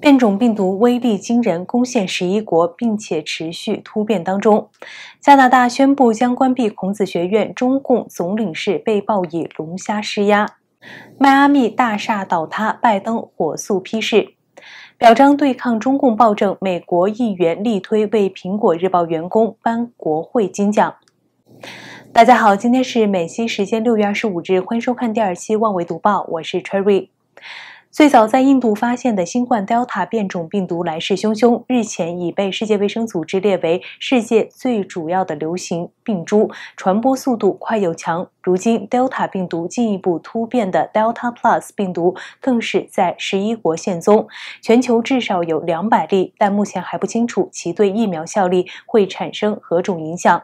变种病毒威力惊人，攻陷十一国，并且持续突变当中。加拿大宣布将关闭孔子学院，中共总领事被曝以龙虾施压。迈阿密大厦倒塌，拜登火速批示。表彰对抗中共暴政，美国议员力推为《苹果日报》员工颁国会金奖。大家好，今天是美西时间六月二十五日，欢迎收看第二期《万维读报》，我是 Cherry。最早在印度发现的新冠 Delta 变种病毒来势汹汹，日前已被世界卫生组织列为世界最主要的流行病株，传播速度快又强。如今 Delta 病毒进一步突变的 Delta Plus 病毒更是在十一国现踪，全球至少有两百例，但目前还不清楚其对疫苗效力会产生何种影响。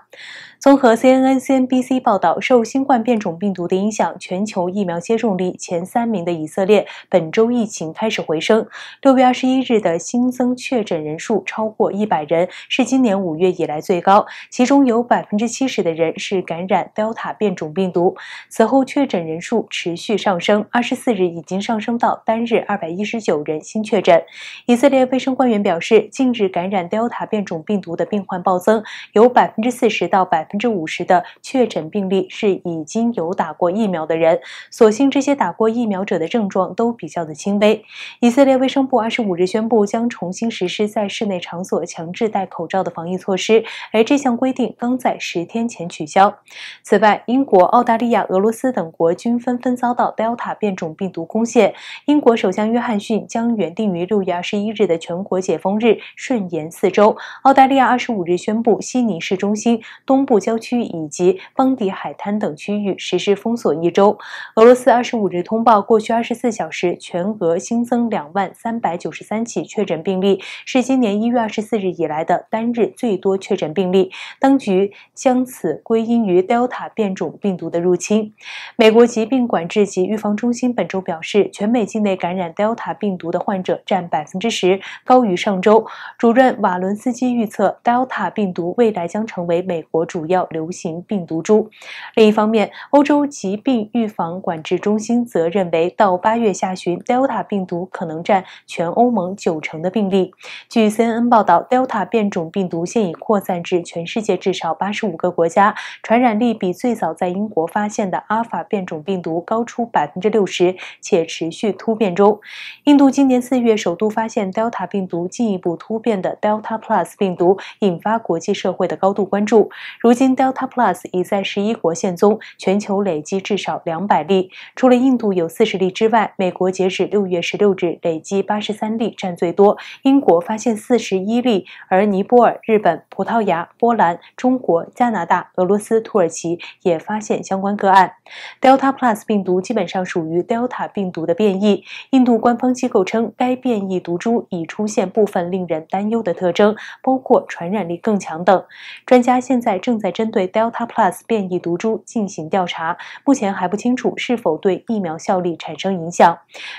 综合 CNN、CNBC 报道，受新冠变种病毒的影响，全球疫苗接种率前三名的以色列本周疫情开始回升。六月二十一日的新增确诊人数超过一百人，是今年五月以来最高，其中有百分之七十的人是感染 Delta 变种病毒。此后确诊人数持续上升，二十四日已经上升到单日二百一十九人新确诊。以色列卫生官员表示，近日感染 Delta 变种病毒的病患暴增，有百分之四十到百。百分之五十的确诊病例是已经有打过疫苗的人，所幸这些打过疫苗者的症状都比较的轻微。以色列卫生部二十五日宣布，将重新实施在室内场所强制戴口罩的防疫措施，而这项规定刚在十天前取消。此外，英国、澳大利亚、俄罗斯等国均纷纷遭到 Delta 变种病毒攻陷。英国首相约翰逊将原定于六月二十一日的全国解封日顺延四周。澳大利亚二十五日宣布，悉尼市中心东部。郊区以及邦迪海滩等区域实施封锁一周。俄罗斯二十五日通报，过去二十四小时全俄新增两万三百九十三起确诊病例，是今年一月二十四日以来的单日最多确诊病例。当局将此归因于 Delta 变种病毒的入侵。美国疾病管制及预防中心本周表示，全美境内感染 Delta 病毒的患者占百分之十，高于上周。主任瓦伦斯基预测，Delta 病毒未来将成为美国主要。要流行病毒株。另一方面，欧洲疾病预防管制中心则认为，到八月下旬，Delta 病毒可能占全欧盟九成的病例。据 CNN 报道，Delta 变种病毒现已扩散至全世界至少八十五个国家，传染力比最早在英国发现的 Alpha 变种病毒高出百分之六十，且持续突变中。印度今年四月首度发现 Delta 病毒进一步突变的 Delta Plus 病毒，引发国际社会的高度关注。如如今 Delta Plus 已在十一国现踪，全球累计至少两百例。除了印度有四十例之外，美国截止六月十六日累计八十三例，占最多。英国发现四十一例，而尼泊尔、日本、葡萄牙、波兰、中国、加拿大、俄罗斯、土耳其也发现相关个案。Delta Plus 病毒基本上属于 Delta 病毒的变异。印度官方机构称，该变异毒株已出现部分令人担忧的特征，包括传染力更强等。专家现在正。在针对 Delta Plus 变异毒株进行调查，目前还不清楚是否对疫苗效力产生影响。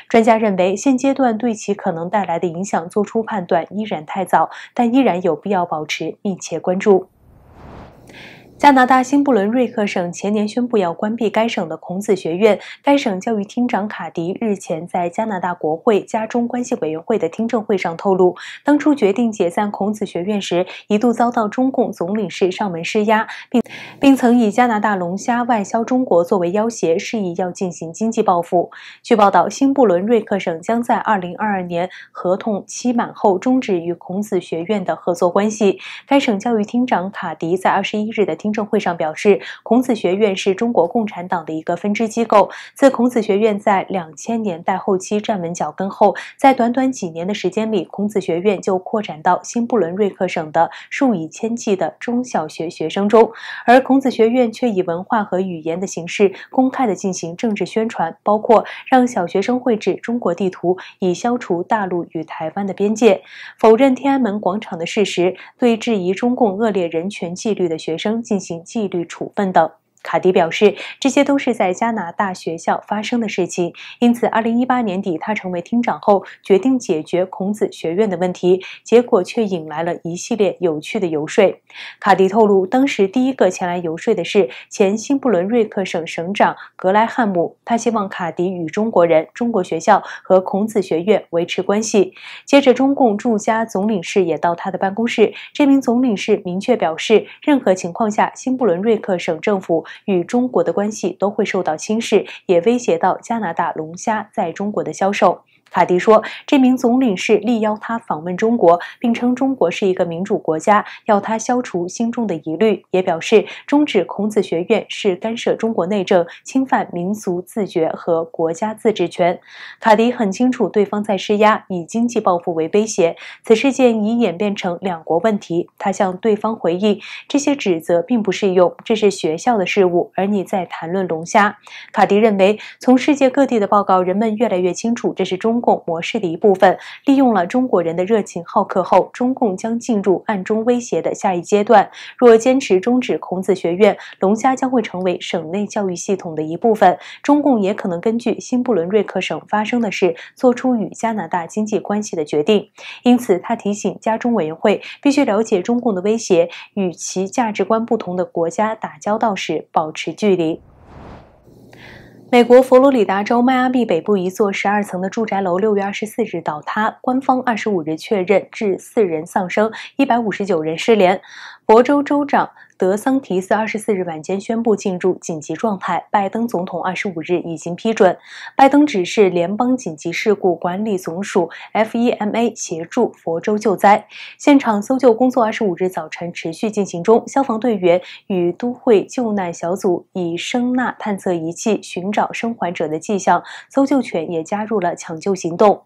专家认为，现阶段对其可能带来的影响做出判断依然太早，但依然有必要保持密切关注。加拿大新布伦瑞克省前年宣布要关闭该省的孔子学院。该省教育厅长卡迪日前在加拿大国会加中关系委员会的听证会上透露，当初决定解散孔子学院时，一度遭到中共总领事上门施压，并并曾以加拿大龙虾外销中国作为要挟，示意要进行经济报复。据报道，新布伦瑞克省将在二零二二年合同期满后终止与孔子学院的合作关系。该省教育厅长卡迪在二十一日的听。证会上表示，孔子学院是中国共产党的一个分支机构。自孔子学院在两千年代后期站稳脚跟后，在短短几年的时间里，孔子学院就扩展到新布伦瑞克省的数以千计的中小学学生中，而孔子学院却以文化和语言的形式公开的进行政治宣传，包括让小学生绘制中国地图，以消除大陆与台湾的边界，否认天安门广场的事实，对质疑中共恶劣人权纪律的学生。进行纪律处分等。卡迪表示，这些都是在加拿大学校发生的事情。因此，二零一八年底他成为厅长后，决定解决孔子学院的问题，结果却引来了一系列有趣的游说。卡迪透露，当时第一个前来游说的是前新布伦瑞克省省长格莱汉姆，他希望卡迪与中国人、中国学校和孔子学院维持关系。接着，中共驻加总领事也到他的办公室。这名总领事明确表示，任何情况下，新布伦瑞克省政府。与中国的关系都会受到轻视，也威胁到加拿大龙虾在中国的销售。卡迪说，这名总领事力邀他访问中国，并称中国是一个民主国家，要他消除心中的疑虑。也表示终止孔子学院是干涉中国内政，侵犯民族自觉和国家自治权。卡迪很清楚，对方在施压，以经济报复为威胁。此事件已演变成两国问题。他向对方回应，这些指责并不适用，这是学校的事物，而你在谈论龙虾。卡迪认为，从世界各地的报告，人们越来越清楚，这是中。共模式的一部分，利用了中国人的热情好客后，中共将进入暗中威胁的下一阶段。若坚持终止孔子学院，龙虾将会成为省内教育系统的一部分。中共也可能根据新布伦瑞克省发生的事，做出与加拿大经济关系的决定。因此，他提醒加中委员会必须了解中共的威胁，与其价值观不同的国家打交道时保持距离。美国佛罗里达州迈阿密北部一座十二层的住宅楼，六月二十四日倒塌。官方二十五日确认，致四人丧生，一百五十九人失联。佛州州长。德桑提斯二十四日晚间宣布进入紧急状态，拜登总统二十五日已经批准。拜登指示联邦紧急事故管理总署 （FEMA） 协助佛州救灾。现场搜救工作二十五日早晨持续进行中，消防队员与都会救难小组以声呐探测仪器寻找生还者的迹象，搜救犬也加入了抢救行动。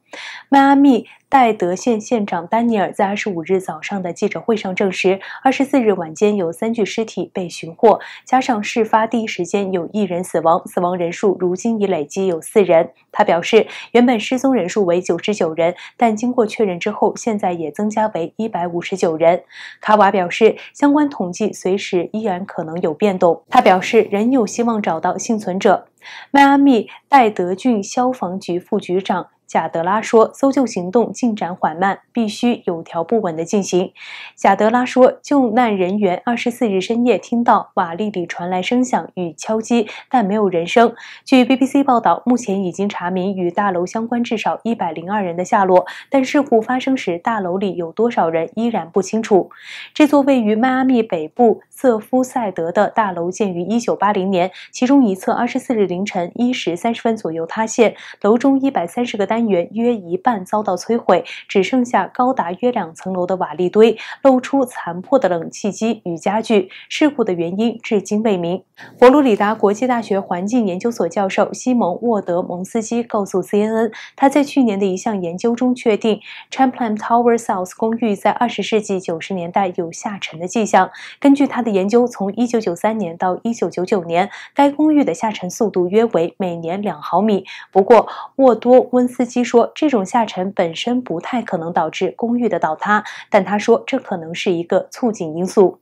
迈阿密。戴德县县长丹尼尔在二十五日早上的记者会上证实，二十四日晚间有三具尸体被寻获，加上事发第一时间有一人死亡，死亡人数如今已累积有四人。他表示，原本失踪人数为九十九人，但经过确认之后，现在也增加为一百五十九人。卡瓦表示，相关统计随时依然可能有变动。他表示，仍有希望找到幸存者。迈阿密戴德郡消防局副局长。贾德拉说，搜救行动进展缓慢，必须有条不紊的进行。贾德拉说，救难人员二十四日深夜听到瓦砾里传来声响与敲击，但没有人声。据 BBC 报道，目前已经查明与大楼相关至少一百零二人的下落，但事故发生时大楼里有多少人依然不清楚。这座位于迈阿密北部。瑟夫赛德的大楼建于一九八零年，其中一侧二十四日凌晨一时三十分左右塌陷，楼中一百三十个单元约一半遭到摧毁，只剩下高达约两层楼的瓦砾堆，露出残破的冷气机与家具。事故的原因至今未明。佛罗里达国际大学环境研究所教授西蒙·沃德蒙斯基告诉 CNN，他在去年的一项研究中确定 Champlain Tower South 公寓在二十世纪九十年代有下沉的迹象。根据他。研究从1993年到1999年，该公寓的下沉速度约为每年两毫米。不过，沃多温斯基说，这种下沉本身不太可能导致公寓的倒塌，但他说这可能是一个促进因素。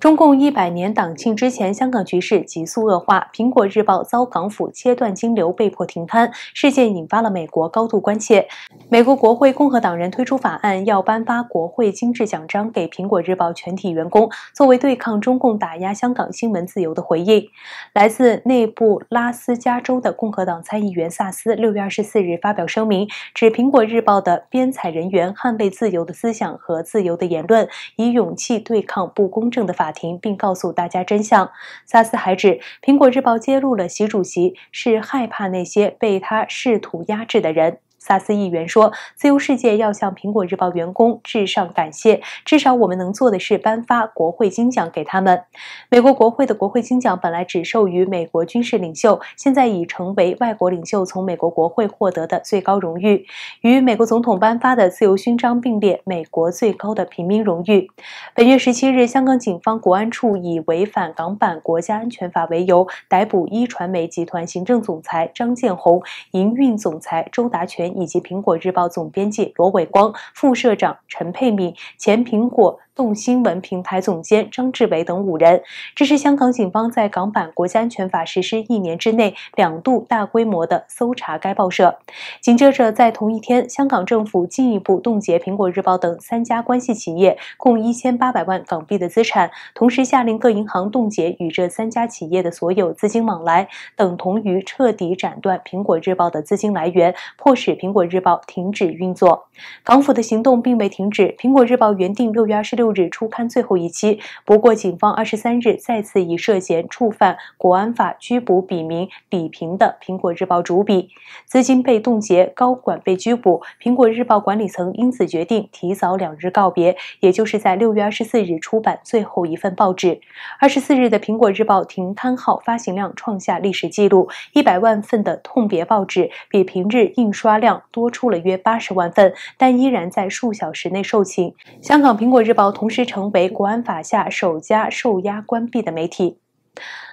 中共一百年党庆之前，香港局势急速恶化，苹果日报遭港府切断金流，被迫停刊。事件引发了美国高度关切。美国国会共和党人推出法案，要颁发国会金质奖章给苹果日报全体员工，作为对抗中共打压香港新闻自由的回应。来自内布拉斯加州的共和党参议员萨斯六月二十四日发表声明，指苹果日报的编采人员捍卫自由的思想和自由的言论，以勇气对抗不公正的法。法庭，并告诉大家真相。萨斯还指，《苹果日报》揭露了习主席是害怕那些被他试图压制的人。萨斯议员说：“自由世界要向苹果日报员工致上感谢，至少我们能做的是颁发国会金奖给他们。美国国会的国会金奖本来只授予美国军事领袖，现在已成为外国领袖从美国国会获得的最高荣誉，与美国总统颁发的自由勋章并列美国最高的平民荣誉。本月十七日，香港警方国安处以违反港版国家安全法为由，逮捕一传媒集团行政总裁张建宏、营运总裁周达全。”以及《苹果日报》总编辑罗伟光、副社长陈佩敏，前苹果。动新闻平台总监张志伟等五人。这是香港警方在港版国家安全法实施一年之内两度大规模的搜查该报社。紧接着，在同一天，香港政府进一步冻结苹果日报等三家关系企业共一千八百万港币的资产，同时下令各银行冻结与这三家企业的所有资金往来，等同于彻底斩断苹果日报的资金来源，迫使苹果日报停止运作。港府的行动并未停止，苹果日报原定六月二十六。六日初刊最后一期。不过，警方二十三日再次以涉嫌触犯国安法拘捕笔名李平的《苹果日报》主笔，资金被冻结，高管被拘捕，《苹果日报》管理层因此决定提早两日告别，也就是在六月二十四日出版最后一份报纸。二十四日的《苹果日报》停刊号发行量创下历史记录，一百万份的痛别报纸比平日印刷量多出了约八十万份，但依然在数小时内售罄。香港《苹果日报》。同时成为国安法下首家受压关闭的媒体。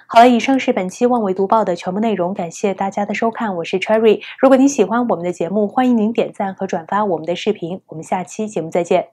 好了，以上是本期《望维读报》的全部内容，感谢大家的收看，我是 Cherry。如果您喜欢我们的节目，欢迎您点赞和转发我们的视频。我们下期节目再见。